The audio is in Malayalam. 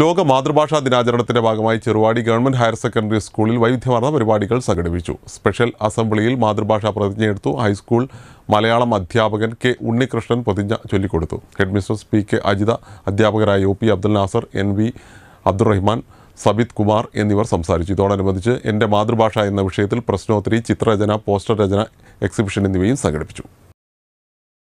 ലോക മാതൃഭാഷാ ദിനാചരണത്തിന്റെ ഭാഗമായി ചെറുവാടി ഗവൺമെന്റ് ഹയർ സെക്കൻഡറി സ്കൂളിൽ വൈവിധ്യമാർന്ന പരിപാടികൾ സംഘടിപ്പിച്ചു സ്പെഷ്യൽ അസംബ്ലിയിൽ മാതൃഭാഷാ പ്രതിജ്ഞയെടുത്തു ഹൈസ്കൂൾ മലയാളം അധ്യാപകൻ കെ ഉണ്ണികൃഷ്ണൻ പ്രതിജ്ഞ ചൊല്ലിക്കൊടുത്തു ഹെഡ്മിസ്റ്റർ പി കെ അജിത അധ്യാപകരായ U P Abdul Nasar N V Abdurahman Sabith Kumar എന്നിവർ സംസാരിച്ചു ഇതോടനുബന്ധിച്ച് എൻ്റെ മാതൃഭാഷ എന്ന വിഷയത്തിൽ പ്രശ്നോത്തരി ചിത്രരചന പോസ്റ്റർ രചന എക്സിബിഷൻ എന്നിവയും സംഘടിപ്പിച്ചു